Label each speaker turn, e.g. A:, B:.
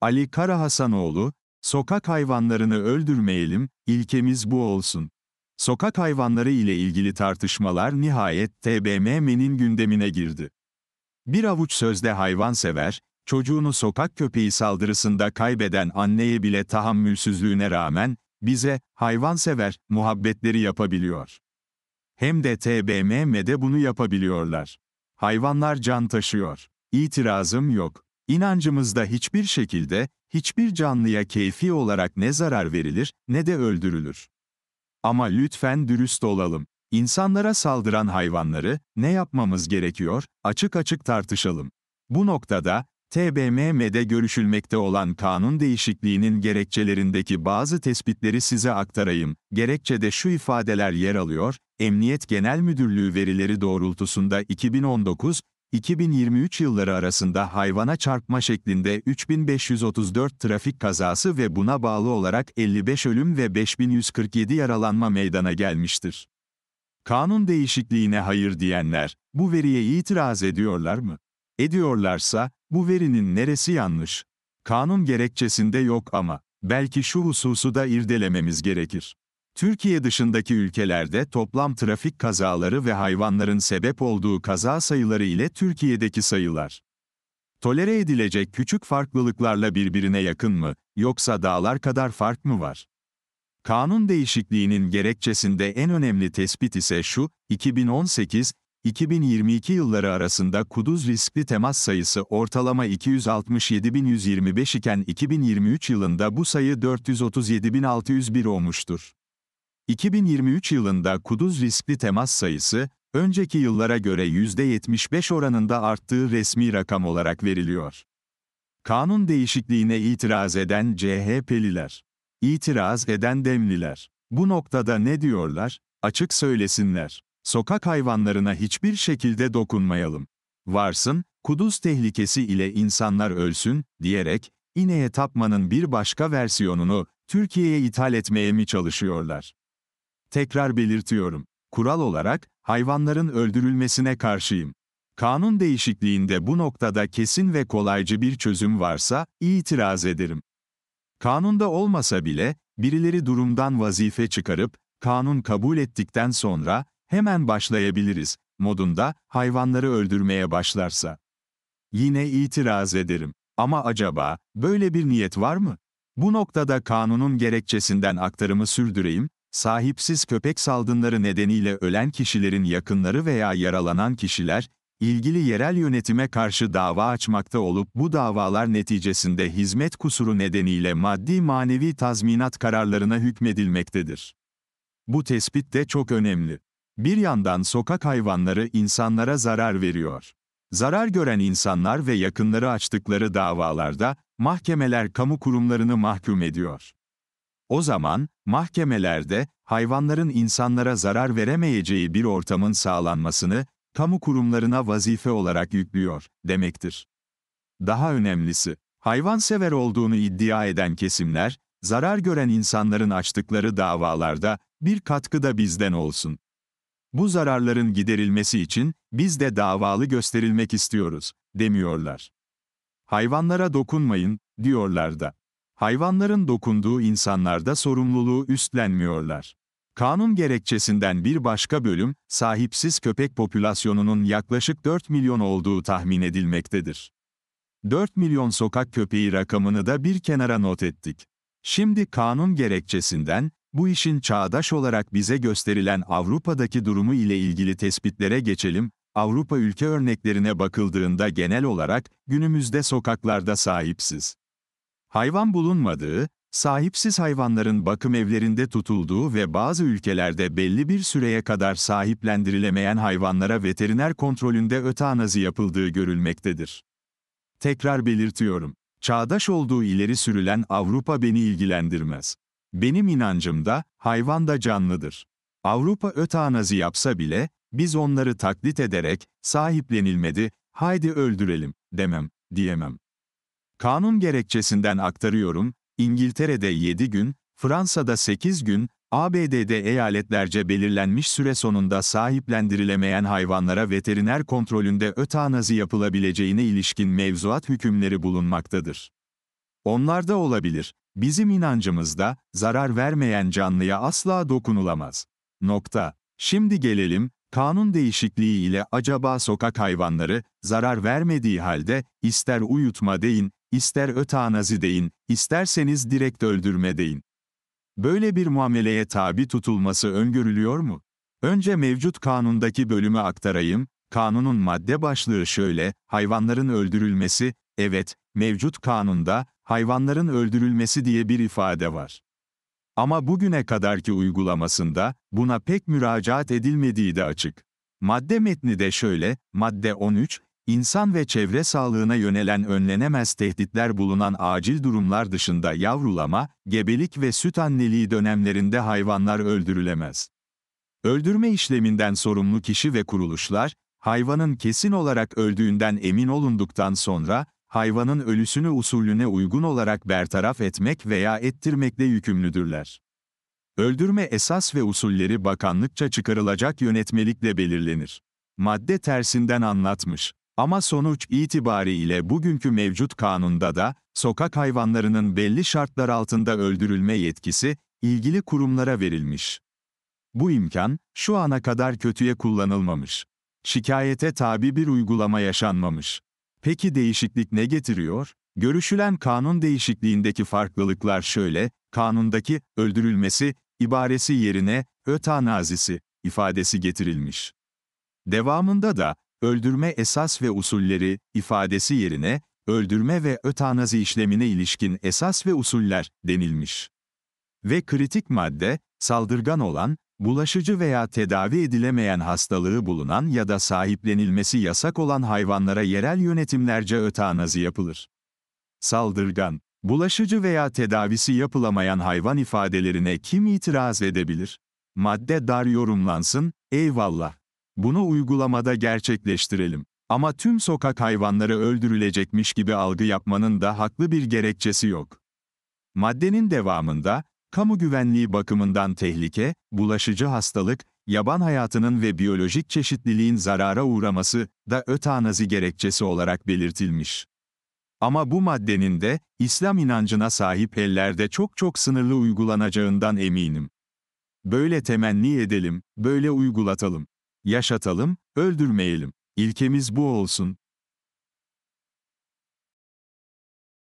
A: Ali Kara Hasanoğlu, sokak hayvanlarını öldürmeyelim, ilkemiz bu olsun. Sokak hayvanları ile ilgili tartışmalar nihayet TBMM'nin gündemine girdi. Bir avuç sözde hayvansever, çocuğunu sokak köpeği saldırısında kaybeden anneye bile tahammülsüzlüğüne rağmen, bize, hayvansever, muhabbetleri yapabiliyor. Hem de TBMM'de bunu yapabiliyorlar. Hayvanlar can taşıyor. İtirazım yok. İnancımızda hiçbir şekilde, hiçbir canlıya keyfi olarak ne zarar verilir, ne de öldürülür. Ama lütfen dürüst olalım. İnsanlara saldıran hayvanları, ne yapmamız gerekiyor, açık açık tartışalım. Bu noktada, TBMM'de görüşülmekte olan kanun değişikliğinin gerekçelerindeki bazı tespitleri size aktarayım. Gerekçede şu ifadeler yer alıyor, Emniyet Genel Müdürlüğü verileri doğrultusunda 2019, 2023 yılları arasında hayvana çarpma şeklinde 3534 trafik kazası ve buna bağlı olarak 55 ölüm ve 5147 yaralanma meydana gelmiştir. Kanun değişikliğine hayır diyenler, bu veriye itiraz ediyorlar mı? Ediyorlarsa, bu verinin neresi yanlış? Kanun gerekçesinde yok ama, belki şu hususu da irdelememiz gerekir. Türkiye dışındaki ülkelerde toplam trafik kazaları ve hayvanların sebep olduğu kaza sayıları ile Türkiye'deki sayılar. Tolere edilecek küçük farklılıklarla birbirine yakın mı, yoksa dağlar kadar fark mı var? Kanun değişikliğinin gerekçesinde en önemli tespit ise şu, 2018-2022 yılları arasında kuduz riskli temas sayısı ortalama 267.125 iken 2023 yılında bu sayı 437.601 olmuştur. 2023 yılında kuduz riskli temas sayısı, önceki yıllara göre %75 oranında arttığı resmi rakam olarak veriliyor. Kanun değişikliğine itiraz eden CHP'liler, itiraz eden Demliler, bu noktada ne diyorlar? Açık söylesinler. Sokak hayvanlarına hiçbir şekilde dokunmayalım. Varsın, kuduz tehlikesi ile insanlar ölsün, diyerek, ineğe tapmanın bir başka versiyonunu, Türkiye'ye ithal etmeye mi çalışıyorlar? Tekrar belirtiyorum. Kural olarak, hayvanların öldürülmesine karşıyım. Kanun değişikliğinde bu noktada kesin ve kolaycı bir çözüm varsa, itiraz ederim. Kanunda olmasa bile, birileri durumdan vazife çıkarıp, kanun kabul ettikten sonra, hemen başlayabiliriz, modunda, hayvanları öldürmeye başlarsa. Yine itiraz ederim. Ama acaba, böyle bir niyet var mı? Bu noktada kanunun gerekçesinden aktarımı sürdüreyim, Sahipsiz köpek salgınları nedeniyle ölen kişilerin yakınları veya yaralanan kişiler, ilgili yerel yönetime karşı dava açmakta olup bu davalar neticesinde hizmet kusuru nedeniyle maddi manevi tazminat kararlarına hükmedilmektedir. Bu tespit de çok önemli. Bir yandan sokak hayvanları insanlara zarar veriyor. Zarar gören insanlar ve yakınları açtıkları davalarda, mahkemeler kamu kurumlarını mahkum ediyor. O zaman, mahkemelerde, hayvanların insanlara zarar veremeyeceği bir ortamın sağlanmasını, kamu kurumlarına vazife olarak yüklüyor, demektir. Daha önemlisi, hayvansever olduğunu iddia eden kesimler, zarar gören insanların açtıkları davalarda, bir katkı da bizden olsun. Bu zararların giderilmesi için, biz de davalı gösterilmek istiyoruz, demiyorlar. Hayvanlara dokunmayın, diyorlar da. Hayvanların dokunduğu insanlarda sorumluluğu üstlenmiyorlar. Kanun gerekçesinden bir başka bölüm, sahipsiz köpek popülasyonunun yaklaşık 4 milyon olduğu tahmin edilmektedir. 4 milyon sokak köpeği rakamını da bir kenara not ettik. Şimdi kanun gerekçesinden, bu işin çağdaş olarak bize gösterilen Avrupa'daki durumu ile ilgili tespitlere geçelim. Avrupa ülke örneklerine bakıldığında genel olarak günümüzde sokaklarda sahipsiz hayvan bulunmadığı, sahipsiz hayvanların bakım evlerinde tutulduğu ve bazı ülkelerde belli bir süreye kadar sahiplendirilemeyen hayvanlara veteriner kontrolünde ötanazi yapıldığı görülmektedir. Tekrar belirtiyorum, çağdaş olduğu ileri sürülen Avrupa beni ilgilendirmez. Benim inancımda, hayvan da canlıdır. Avrupa ötanazi yapsa bile, biz onları taklit ederek, sahiplenilmedi, haydi öldürelim, demem, diyemem. Kanun gerekçesinden aktarıyorum, İngiltere'de 7 gün, Fransa'da 8 gün, ABD'de eyaletlerce belirlenmiş süre sonunda sahiplendirilemeyen hayvanlara veteriner kontrolünde ötanazi yapılabileceğine ilişkin mevzuat hükümleri bulunmaktadır. Onlarda olabilir. Bizim inancımızda, zarar vermeyen canlıya asla dokunulamaz. Nokta. Şimdi gelelim, kanun değişikliği ile acaba sokak hayvanları, zarar vermediği halde, ister uyutma deyin, ister ötanazi deyin, isterseniz direkt öldürme deyin. Böyle bir muameleye tabi tutulması öngörülüyor mu? Önce mevcut kanundaki bölümü aktarayım, kanunun madde başlığı şöyle, hayvanların öldürülmesi, evet, mevcut kanunda, hayvanların öldürülmesi diye bir ifade var. Ama bugüne kadarki uygulamasında, buna pek müracaat edilmediği de açık. Madde metni de şöyle, madde 13, İnsan ve çevre sağlığına yönelen önlenemez tehditler bulunan acil durumlar dışında yavrulama, gebelik ve süt anneliği dönemlerinde hayvanlar öldürülemez. Öldürme işleminden sorumlu kişi ve kuruluşlar, hayvanın kesin olarak öldüğünden emin olunduktan sonra, hayvanın ölüsünü usulüne uygun olarak bertaraf etmek veya ettirmekle yükümlüdürler. Öldürme esas ve usulleri bakanlıkça çıkarılacak yönetmelikle belirlenir. Madde tersinden anlatmış. Ama sonuç itibariyle bugünkü mevcut kanunda da, sokak hayvanlarının belli şartlar altında öldürülme yetkisi, ilgili kurumlara verilmiş. Bu imkan, şu ana kadar kötüye kullanılmamış. Şikayete tabi bir uygulama yaşanmamış. Peki değişiklik ne getiriyor? Görüşülen kanun değişikliğindeki farklılıklar şöyle, kanundaki öldürülmesi ibaresi yerine öta ötanazisi ifadesi getirilmiş. Devamında da öldürme esas ve usulleri ifadesi yerine öldürme ve ötanazi işlemine ilişkin esas ve usuller denilmiş. Ve kritik madde, saldırgan olan, bulaşıcı veya tedavi edilemeyen hastalığı bulunan ya da sahiplenilmesi yasak olan hayvanlara yerel yönetimlerce ötanazi yapılır. Saldırgan, bulaşıcı veya tedavisi yapılamayan hayvan ifadelerine kim itiraz edebilir? Madde dar yorumlansın, eyvallah. Bunu uygulamada gerçekleştirelim. Ama tüm sokak hayvanları öldürülecekmiş gibi algı yapmanın da haklı bir gerekçesi yok. Maddenin devamında, kamu güvenliği bakımından tehlike, bulaşıcı hastalık, yaban hayatının ve biyolojik çeşitliliğin zarara uğraması da ötanazi gerekçesi olarak belirtilmiş. Ama bu maddenin de, İslam inancına sahip ellerde çok çok sınırlı uygulanacağından eminim. Böyle temenni edelim, böyle uygulatalım. Yaşatalım, öldürmeyelim. İlkemiz bu olsun.